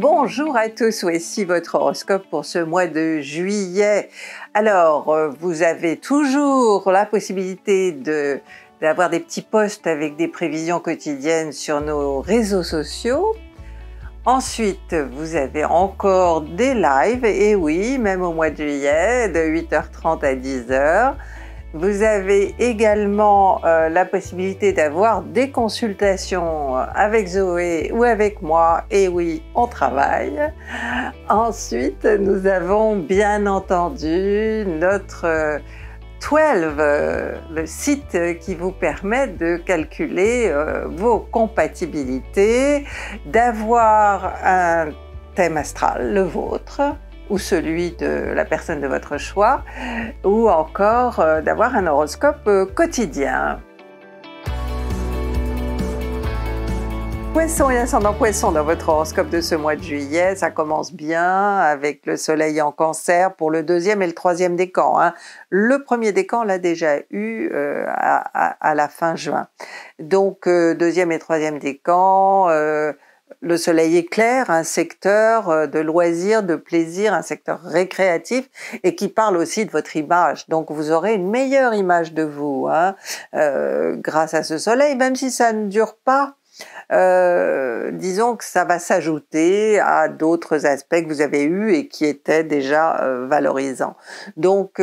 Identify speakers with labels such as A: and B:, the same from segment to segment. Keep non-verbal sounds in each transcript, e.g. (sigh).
A: Bonjour à tous, voici votre horoscope pour ce mois de juillet. Alors, euh, vous avez toujours la possibilité de d'avoir des petits posts avec des prévisions quotidiennes sur nos réseaux sociaux. Ensuite, vous avez encore des lives, et oui, même au mois de juillet, de 8h30 à 10h. Vous avez également euh, la possibilité d'avoir des consultations euh, avec Zoé ou avec moi. Et oui, on travaille. Ensuite, nous avons bien entendu notre 12, euh, le site qui vous permet de calculer vos compatibilités, d'avoir un thème astral, le vôtre, ou celui de la personne de votre choix, ou encore euh, d'avoir un horoscope euh, quotidien. Poisson et ascendant poisson dans votre horoscope de ce mois de juillet, ça commence bien avec le soleil en cancer pour le deuxième et le troisième décan. Hein. Le premier décan l'a déjà eu euh, à, la fin juin. Donc deuxième et troisième décan, le soleil éclaire un secteur euh, de loisirs, de plaisir, un secteur récréatif et qui parle aussi de votre image. Donc vous aurez une meilleure image de vous hein, euh, grâce à ce soleil, même si ça ne dure pas. Euh, disons que ça va s'ajouter à d'autres aspects que vous avez eus et qui étaient déjà valorisants. Donc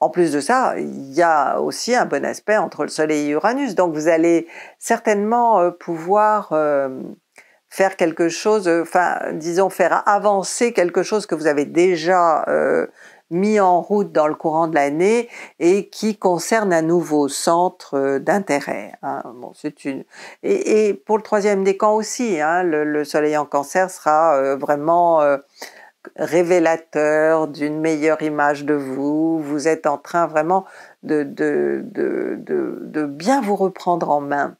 A: en plus de ça, il y a aussi un bon aspect entre le Soleil et Uranus, donc vous allez certainement euh, pouvoir euh, faire quelque chose, euh, enfin disons faire avancer quelque chose que vous avez déjà mis en route dans le courant de l'année et qui concerne un nouveau centre d'intérêt. Hein. Bon, c'est une et, pour le troisième décan aussi, hein, le, Soleil en Cancer sera vraiment révélateur d'une meilleure image de vous. Vous êtes en train vraiment de, bien vous reprendre en main.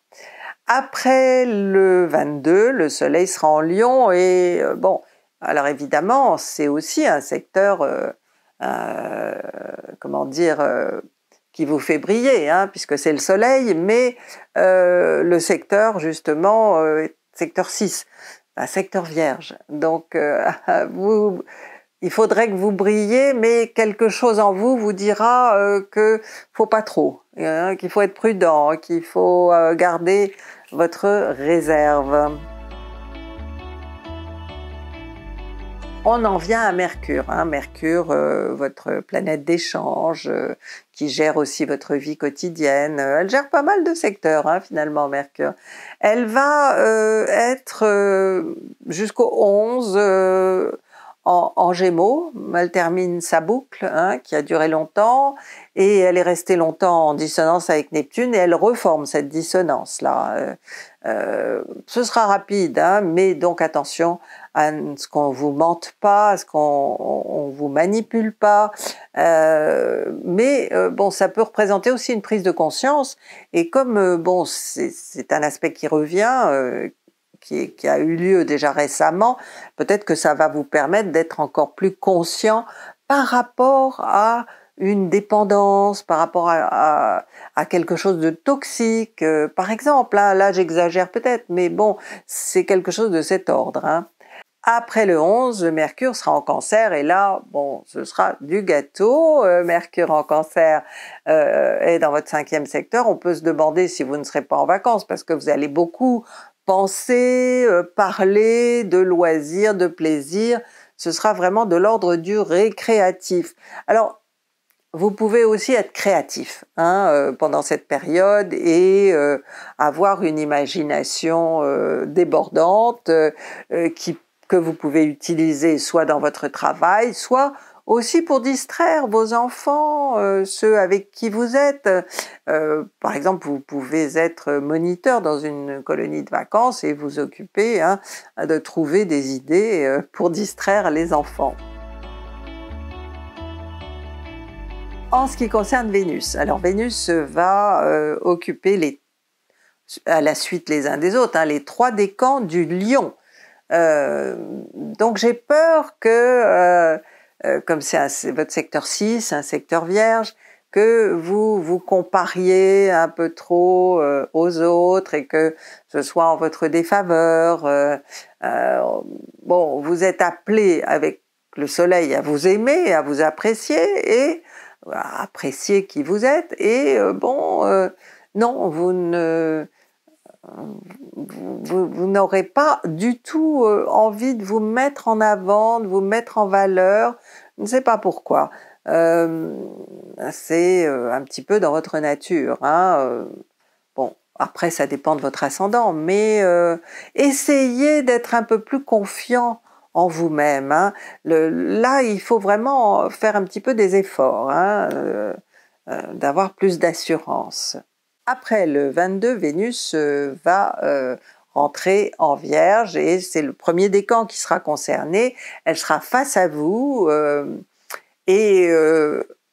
A: Après le 22, le soleil sera en lion et euh, bon, alors évidemment, c'est aussi un secteur, euh, euh, comment dire, qui vous fait briller, hein, puisque c'est le soleil, mais le secteur justement, secteur 6, secteur vierge. Donc, euh, (laughs) vous, il faudrait que vous brilliez, mais quelque chose en vous vous dira euh, que faut pas trop, hein, qu'il faut être prudent, qu'il faut euh, garder votre réserve. On en vient à Mercure. Hein. Mercure, euh, votre planète d'échange, euh, qui gère aussi votre vie quotidienne. Euh, elle gère pas mal de secteurs, hein, finalement, Mercure. Elle va être jusqu'au 11 en, Gémeaux. Elle termine sa boucle, hein, qui a duré longtemps, et elle est restée longtemps en dissonance avec Neptune, et elle reforme cette dissonance-là. ce sera rapide, mais donc attention à ce qu'on vous mente pas, à ce qu'on vous manipule pas. Euh, mais euh, bon, ça peut représenter aussi une prise de conscience. Et comme euh, bon, c'est un aspect qui revient, qui, a eu lieu déjà récemment, peut-être que ça va vous permettre d'être encore plus conscient par rapport à une dépendance par rapport à, quelque chose de toxique, par exemple. Hein, là, j'exagère peut-être, mais bon, c'est quelque chose de cet ordre. Hein. Après le 11, Mercure sera en cancer et là, bon, ce sera du gâteau. Euh, Mercure en cancer euh, est dans votre cinquième secteur. On peut se demander si vous ne serez pas en vacances parce que vous allez beaucoup penser, euh, parler de loisirs, de plaisirs. Ce sera vraiment de l'ordre du récréatif. Alors, vous pouvez aussi être créatif hein, pendant cette période et avoir une imagination débordante qui que vous pouvez utiliser soit dans votre travail, soit aussi pour distraire vos enfants, euh, ceux avec qui vous êtes. Euh, par exemple, vous pouvez être moniteur dans une colonie de vacances et vous occuper hein, de trouver des idées euh, pour distraire les enfants. En ce qui concerne Vénus, alors Vénus va occuper les, à la suite les uns des autres, hein, les trois décans du lion. Euh, donc j'ai peur que, euh, euh, comme c'est votre secteur 6, un secteur vierge, que vous vous compariez un peu trop aux autres et que ce soit en votre défaveur. bon, vous êtes appelé avec le soleil à vous aimer, à vous apprécier et à apprécier qui vous êtes. Et bon, non, vous ne vous, n'aurez pas du tout euh, envie de vous mettre en avant, de vous mettre en valeur, je ne sais pas pourquoi. Euh, c'est euh, un petit peu dans votre nature. Hein, bon, après ça dépend de votre ascendant, mais essayez d'être un peu plus confiant en vous-même. Hein. Là, il faut vraiment faire un petit peu des efforts, hein, d'avoir plus d'assurance. Après le 22, Vénus euh, va euh, rentrer en Vierge et c'est le premier décan qui sera concerné. Elle sera face à vous euh, et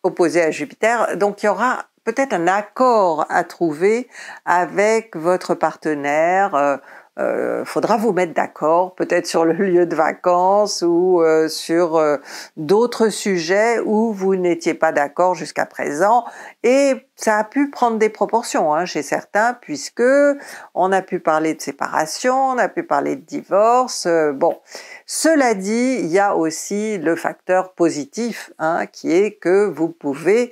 A: opposée à Jupiter. Donc il y aura peut-être un accord à trouver avec votre partenaire euh, faudra vous mettre d'accord, peut-être sur le (laughs) lieu de vacances ou euh, sur euh, d'autres sujets où vous n'étiez pas d'accord jusqu'à présent. Et ça a pu prendre des proportions hein, chez certains, puisque on a pu parler de séparation, on a pu parler de divorce. bon, cela dit, il y a aussi le facteur positif, hein, qui est que vous pouvez,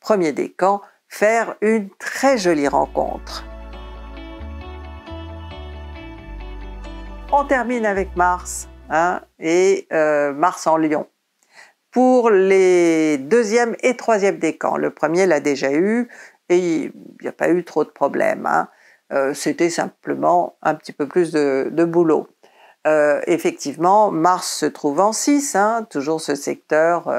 A: premier des camps, faire une très jolie rencontre. On termine avec Mars hein, et euh, Mars en Lyon. Pour les deuxième et troisième décan. le premier l'a déjà eu et il n'y a pas eu trop de problèmes. Hein. Euh, c'était simplement un petit peu plus de, boulot. Euh, effectivement, Mars se trouve en 6, hein, toujours ce secteur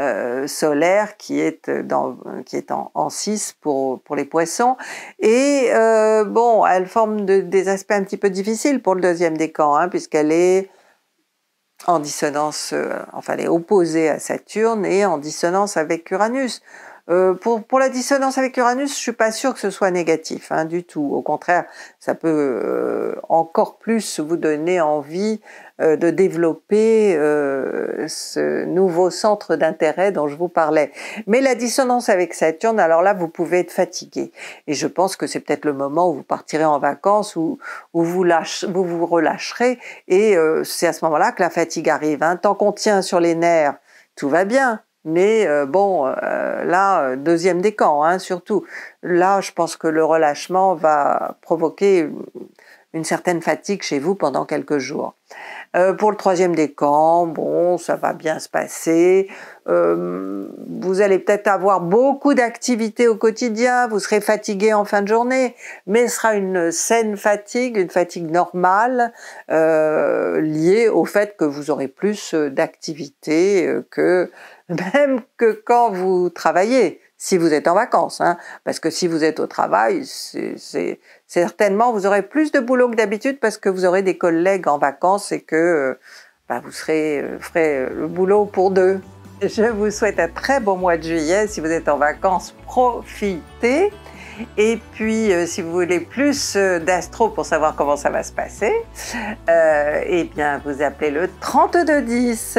A: euh, solaire qui est, euh, en, 6 pour, les poissons. Et euh, bon, elle forme des aspects un petit peu difficiles pour le deuxième décan, hein, puisqu'elle est en dissonance, enfin elle est opposée à Saturne et en dissonance avec Uranus. Euh, pour, pour, la dissonance avec Uranus, je suis pas sûr que ce soit négatif hein, du tout. Au contraire, ça peut euh, encore plus vous donner envie euh, de développer ce nouveau centre d'intérêt dont je vous parlais. Mais la dissonance avec Saturne, alors là, vous pouvez être fatigué. Et je pense que c'est peut-être le moment où vous partirez en vacances, où, où vous, vous vous relâcherez. Et c'est à ce moment-là que la fatigue arrive. Hein. Tant qu'on tient sur les nerfs, tout va bien mais euh, bon, euh, là, euh, deuxième des hein, surtout. Là, je pense que le relâchement va provoquer une certaine fatigue chez vous pendant quelques jours. Euh, pour le troisième décan, bon, ça va bien se passer. Euh, vous allez peut-être avoir beaucoup d'activités au quotidien, vous serez fatigué en fin de journée, mais ce sera une saine fatigue, une fatigue normale euh, liée au fait que vous aurez plus d'activités que (laughs) même que quand vous travaillez si vous êtes en vacances, hein, parce que si vous êtes au travail, c'est certainement vous aurez plus de boulot que d'habitude parce que vous aurez des collègues en vacances et que euh, bah, vous serez euh, ferez euh, le boulot pour deux. Je vous souhaite un très bon mois de juillet. Si vous êtes en vacances, profitez. Et puis, si vous voulez plus d'astro pour savoir comment ça va se passer, euh, eh bien, vous appelez le 3210.